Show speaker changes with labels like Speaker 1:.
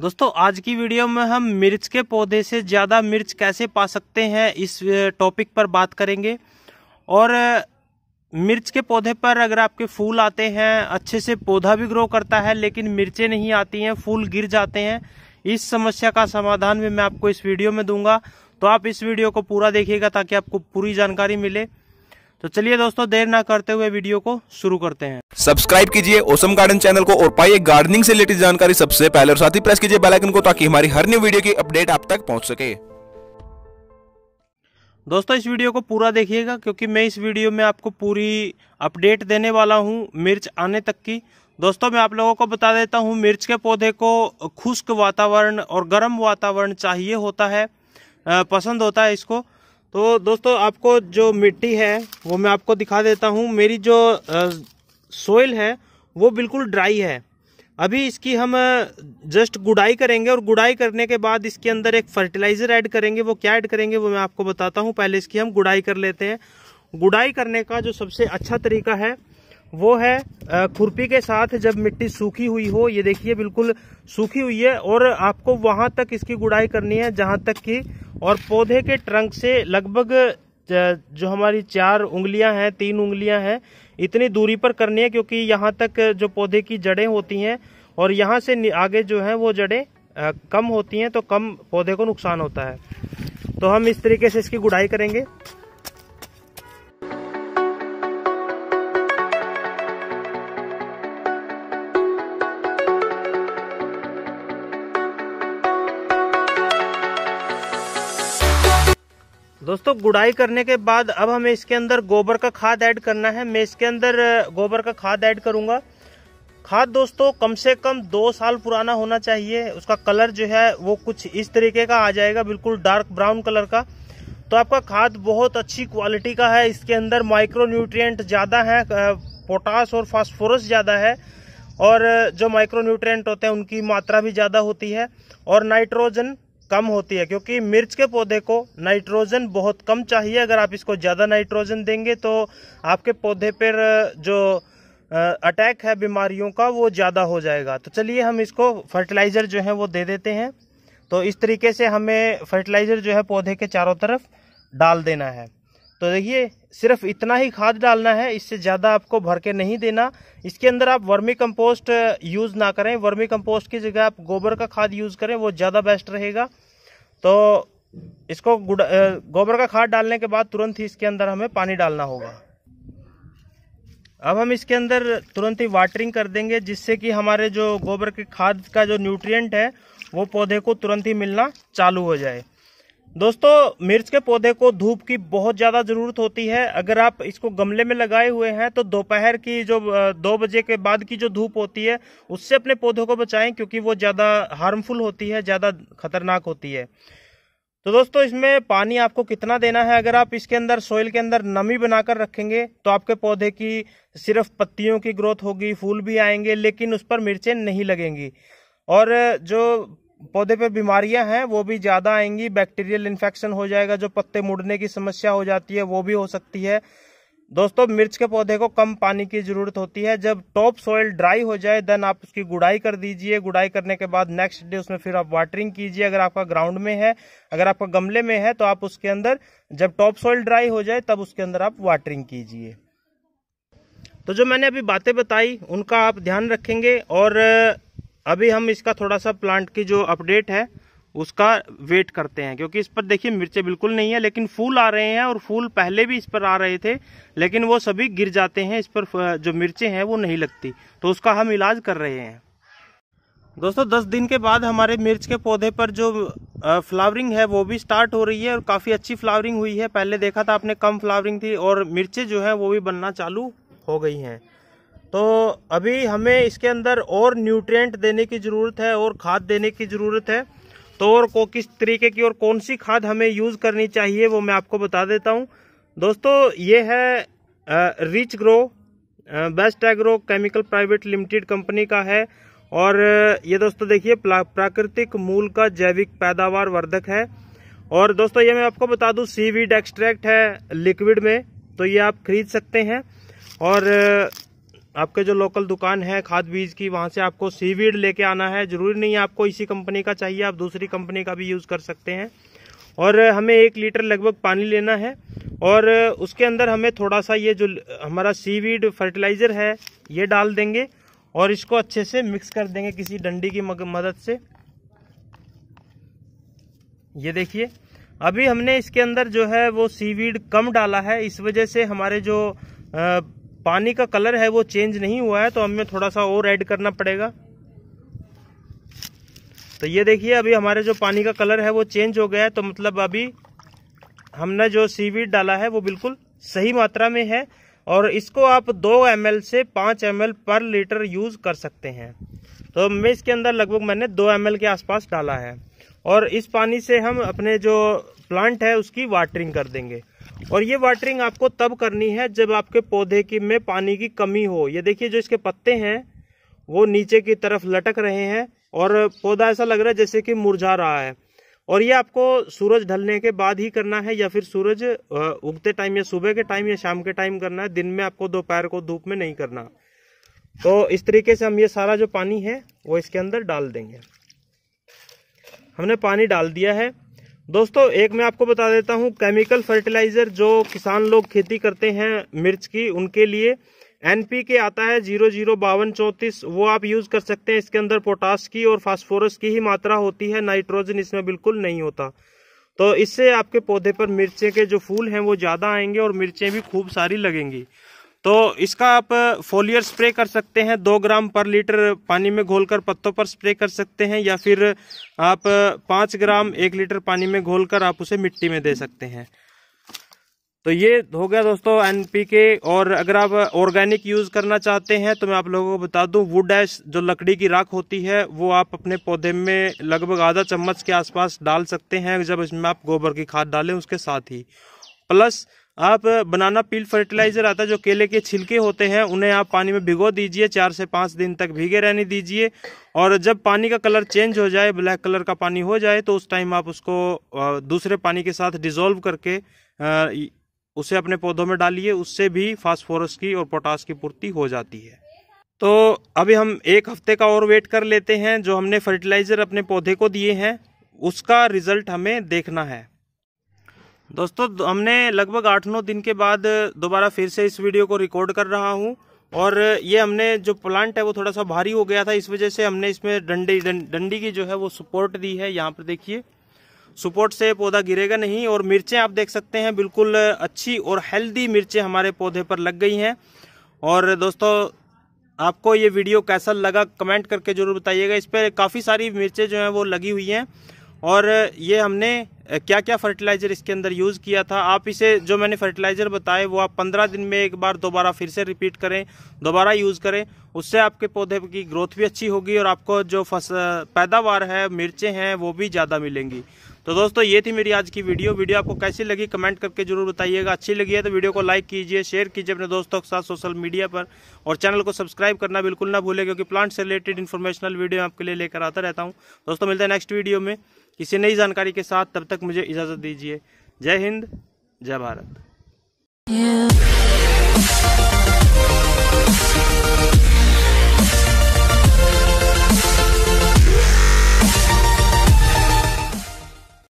Speaker 1: दोस्तों आज की वीडियो में हम मिर्च के पौधे से ज़्यादा मिर्च कैसे पा सकते हैं इस टॉपिक पर बात करेंगे और मिर्च के पौधे पर अगर आपके फूल आते हैं अच्छे से पौधा भी ग्रो करता है लेकिन मिर्चें नहीं आती हैं फूल गिर जाते हैं इस समस्या का समाधान भी मैं आपको इस वीडियो में दूंगा तो आप इस वीडियो को पूरा देखिएगा ताकि आपको पूरी जानकारी मिले तो चलिए दोस्तों देर ना करते हुए वीडियो को शुरू करते हैं सब्सक्राइब कीजिए ओसम गार्डन चैनल को और पाइए गार्डनिंग से रिलेटेड जानकारी सबसे पहले और साथ ही प्रेस कीजिए बेलाइकन को ताकि हमारी हर न्यू वीडियो की अपडेट आप तक पहुंच सके दोस्तों इस वीडियो को पूरा देखिएगा क्योंकि मैं इस वीडियो में आपको पूरी अपडेट देने वाला हूँ मिर्च आने तक की दोस्तों मैं आप लोगों को बता देता हूँ मिर्च के पौधे को खुश्क वातावरण और गर्म वातावरण चाहिए होता है पसंद होता है इसको तो दोस्तों आपको जो मिट्टी है वो मैं आपको दिखा देता हूँ मेरी जो सोइल है वो बिल्कुल ड्राई है अभी इसकी हम जस्ट गुडाई करेंगे और गुडाई करने के बाद इसके अंदर एक फर्टिलाइज़र ऐड करेंगे वो क्या ऐड करेंगे वो मैं आपको बताता हूँ पहले इसकी हम गुडाई कर लेते हैं गुडाई करने का जो सबसे अच्छा तरीका है वो है खुरपी के साथ जब मिट्टी सूखी हुई हो ये देखिए बिल्कुल सूखी हुई है और आपको वहाँ तक इसकी गुड़ाई करनी है जहाँ तक कि और पौधे के ट्रंक से लगभग जो हमारी चार उंगलियां हैं तीन उंगलियां हैं इतनी दूरी पर करनी है क्योंकि यहाँ तक जो पौधे की जड़ें होती हैं और यहाँ से आगे जो है वो जड़ें कम होती हैं तो कम पौधे को नुकसान होता है तो हम इस तरीके से इसकी गुड़ाई करेंगे दोस्तों गुड़ाई करने के बाद अब हमें इसके अंदर गोबर का खाद ऐड करना है मैं इसके अंदर गोबर का खाद ऐड करूंगा खाद दोस्तों कम से कम दो साल पुराना होना चाहिए उसका कलर जो है वो कुछ इस तरीके का आ जाएगा बिल्कुल डार्क ब्राउन कलर का तो आपका खाद बहुत अच्छी क्वालिटी का है इसके अंदर माइक्रो न्यूट्रियट ज़्यादा है पोटास और फास्फोरस ज़्यादा है और जो माइक्रो न्यूट्रियट होते हैं उनकी मात्रा भी ज़्यादा होती है और नाइट्रोजन कम होती है क्योंकि मिर्च के पौधे को नाइट्रोजन बहुत कम चाहिए अगर आप इसको ज़्यादा नाइट्रोजन देंगे तो आपके पौधे पर जो अटैक है बीमारियों का वो ज़्यादा हो जाएगा तो चलिए हम इसको फर्टिलाइज़र जो है वो दे देते हैं तो इस तरीके से हमें फर्टिलाइज़र जो है पौधे के चारों तरफ डाल देना है तो देखिए सिर्फ इतना ही खाद डालना है इससे ज़्यादा आपको भर के नहीं देना इसके अंदर आप वर्मी कंपोस्ट यूज़ ना करें वर्मी कंपोस्ट की जगह आप गोबर का खाद यूज़ करें वो ज़्यादा बेस्ट रहेगा तो इसको गोबर का खाद डालने के बाद तुरंत ही इसके अंदर हमें पानी डालना होगा अब हम इसके अंदर तुरंत ही वाटरिंग कर देंगे जिससे कि हमारे जो गोबर के खाद का जो न्यूट्रियट है वो पौधे को तुरंत ही मिलना चालू हो जाए दोस्तों मिर्च के पौधे को धूप की बहुत ज़्यादा ज़रूरत होती है अगर आप इसको गमले में लगाए हुए हैं तो दोपहर की जो दो बजे के बाद की जो धूप होती है उससे अपने पौधों को बचाएं क्योंकि वो ज़्यादा हार्मफुल होती है ज़्यादा खतरनाक होती है तो दोस्तों इसमें पानी आपको कितना देना है अगर आप इसके अंदर सोइल के अंदर नमी बनाकर रखेंगे तो आपके पौधे की सिर्फ पत्तियों की ग्रोथ होगी फूल भी आएंगे लेकिन उस पर मिर्चें नहीं लगेंगी और जो पौधे पे बीमारियां हैं वो भी ज़्यादा आएंगी बैक्टीरियल इन्फेक्शन हो जाएगा जो पत्ते मुड़ने की समस्या हो जाती है वो भी हो सकती है दोस्तों मिर्च के पौधे को कम पानी की ज़रूरत होती है जब टॉप सॉइल ड्राई हो जाए देन आप उसकी गुड़ाई कर दीजिए गुड़ाई करने के बाद नेक्स्ट डे उसमें फिर आप वाटरिंग कीजिए अगर आपका ग्राउंड में है अगर आपका गमले में है तो आप उसके अंदर जब टॉप सॉइल ड्राई हो जाए तब उसके अंदर आप वाटरिंग कीजिए तो जो मैंने अभी बातें बताई उनका आप ध्यान रखेंगे और अभी हम इसका थोड़ा सा प्लांट की जो अपडेट है उसका वेट करते हैं क्योंकि इस पर देखिए मिर्चे बिल्कुल नहीं है लेकिन फूल आ रहे हैं और फूल पहले भी इस पर आ रहे थे लेकिन वो सभी गिर जाते हैं इस पर जो मिर्चें हैं वो नहीं लगती तो उसका हम इलाज कर रहे हैं दोस्तों दस दिन के बाद हमारे मिर्च के पौधे पर जो फ्लावरिंग है वो भी स्टार्ट हो रही है और काफ़ी अच्छी फ्लावरिंग हुई है पहले देखा था आपने कम फ्लावरिंग थी और मिर्चें जो है वो भी बनना चालू हो गई हैं तो अभी हमें इसके अंदर और न्यूट्रिएंट देने की ज़रूरत है और खाद देने की ज़रूरत है तो और को किस तरीके की और कौन सी खाद हमें यूज़ करनी चाहिए वो मैं आपको बता देता हूँ दोस्तों ये है Rich Grow Best Agro Chemical Private Limited company का है और ये दोस्तों देखिए प्राकृतिक मूल का जैविक पैदावार वर्धक है और दोस्तों ये मैं आपको बता दूँ सीवीड एक्सट्रैक्ट है लिक्विड में तो ये आप खरीद सकते हैं और आपके जो लोकल दुकान है खाद बीज की वहाँ से आपको सीवीड लेके आना है ज़रूरी नहीं है आपको इसी कंपनी का चाहिए आप दूसरी कंपनी का भी यूज़ कर सकते हैं और हमें एक लीटर लगभग पानी लेना है और उसके अंदर हमें थोड़ा सा ये जो हमारा सीवीड फर्टिलाइज़र है ये डाल देंगे और इसको अच्छे से मिक्स कर देंगे किसी डंडी की मदद से ये देखिए अभी हमने इसके अंदर जो है वो सीवीड कम डाला है इस वजह से हमारे जो आ, पानी का कलर है वो चेंज नहीं हुआ है तो हमें थोड़ा सा और ऐड करना पड़ेगा तो ये देखिए अभी हमारे जो पानी का कलर है वो चेंज हो गया है तो मतलब अभी हमने जो सीवीड डाला है वो बिल्कुल सही मात्रा में है और इसको आप दो एम से पाँच एम पर लीटर यूज़ कर सकते हैं तो मैं इसके अंदर लगभग मैंने दो एम के आसपास डाला है और इस पानी से हम अपने जो प्लांट है उसकी वाटरिंग कर देंगे और ये वाटरिंग आपको तब करनी है जब आपके पौधे की में पानी की कमी हो ये देखिए जो इसके पत्ते हैं वो नीचे की तरफ लटक रहे हैं और पौधा ऐसा लग रहा है जैसे कि मुरझा रहा है और ये आपको सूरज ढलने के बाद ही करना है या फिर सूरज उगते टाइम या सुबह के टाइम या शाम के टाइम करना है दिन में आपको दोपहर को धूप में नहीं करना तो इस तरीके से हम ये सारा जो पानी है वो इसके अंदर डाल देंगे हमने पानी डाल दिया है दोस्तों एक मैं आपको बता देता हूँ केमिकल फर्टिलाइजर जो किसान लोग खेती करते हैं मिर्च की उनके लिए एनपी के आता है जीरो जीरो बावन चौंतीस वो आप यूज कर सकते हैं इसके अंदर पोटास की और फास्फोरस की ही मात्रा होती है नाइट्रोजन इसमें बिल्कुल नहीं होता तो इससे आपके पौधे पर मिर्चे के जो फूल हैं वो ज़्यादा आएंगे और मिर्चें भी खूब सारी लगेंगी तो इसका आप फोलियर स्प्रे कर सकते हैं दो ग्राम पर लीटर पानी में घोलकर पत्तों पर स्प्रे कर सकते हैं या फिर आप पाँच ग्राम एक लीटर पानी में घोलकर आप उसे मिट्टी में दे सकते हैं तो ये हो गया दोस्तों एनपीके और अगर आप ऑर्गेनिक यूज़ करना चाहते हैं तो मैं आप लोगों को बता दूं वुड ऐश जो लकड़ी की राख होती है वो आप अपने पौधे में लगभग आधा चम्मच के आसपास डाल सकते हैं जब इसमें आप गोबर की खाद डालें उसके साथ ही प्लस आप बनाना पील फर्टिलाइजर आता है जो केले के छिलके होते हैं उन्हें आप पानी में भिगो दीजिए चार से पाँच दिन तक भीगे रहने दीजिए और जब पानी का कलर चेंज हो जाए ब्लैक कलर का पानी हो जाए तो उस टाइम आप उसको दूसरे पानी के साथ डिजोल्व करके उसे अपने पौधों में डालिए उससे भी फास्फोरस की और पोटास की पूर्ति हो जाती है तो अभी हम एक हफ्ते का और वेट कर लेते हैं जो हमने फर्टिलाइज़र अपने पौधे को दिए हैं उसका रिज़ल्ट हमें देखना है दोस्तों हमने लगभग आठ नौ दिन के बाद दोबारा फिर से इस वीडियो को रिकॉर्ड कर रहा हूँ और ये हमने जो प्लांट है वो थोड़ा सा भारी हो गया था इस वजह से हमने इसमें डंडी डंडी की जो है वो सपोर्ट दी है यहाँ पर देखिए सपोर्ट से पौधा गिरेगा नहीं और मिर्चें आप देख सकते हैं बिल्कुल अच्छी और हेल्दी मिर्चें हमारे पौधे पर लग गई हैं और दोस्तों आपको ये वीडियो कैसा लगा कमेंट करके जरूर बताइएगा इस पर काफ़ी सारी मिर्चें जो हैं वो लगी हुई हैं और ये हमने क्या क्या फर्टिलाइज़र इसके अंदर यूज़ किया था आप इसे जो मैंने फर्टिलाइज़र बताए वो आप पंद्रह दिन में एक बार दोबारा फिर से रिपीट करें दोबारा यूज़ करें उससे आपके पौधे की ग्रोथ भी अच्छी होगी और आपको जो फस पैदावार है मिर्चें हैं वो भी ज़्यादा मिलेंगी तो दोस्तों ये थी मेरी आज की वीडियो वीडियो आपको कैसी लगी कमेंट करके जरूर बताइएगा अच्छी लगी है तो वीडियो को लाइक कीजिए शेयर कीजिए अपने दोस्तों के साथ सोशल मीडिया पर और चैनल को सब्सक्राइब करना बिल्कुल ना भूलें क्योंकि प्लांट से रिलेटेड इन्फॉर्मेशनल वीडियो आपके लिए लेकर आता रहता हूँ दोस्तों मिलते हैं नेक्स्ट वीडियो में किसी नई जानकारी के साथ तब तक मुझे इजाज़त दीजिए जय हिंद जय भारत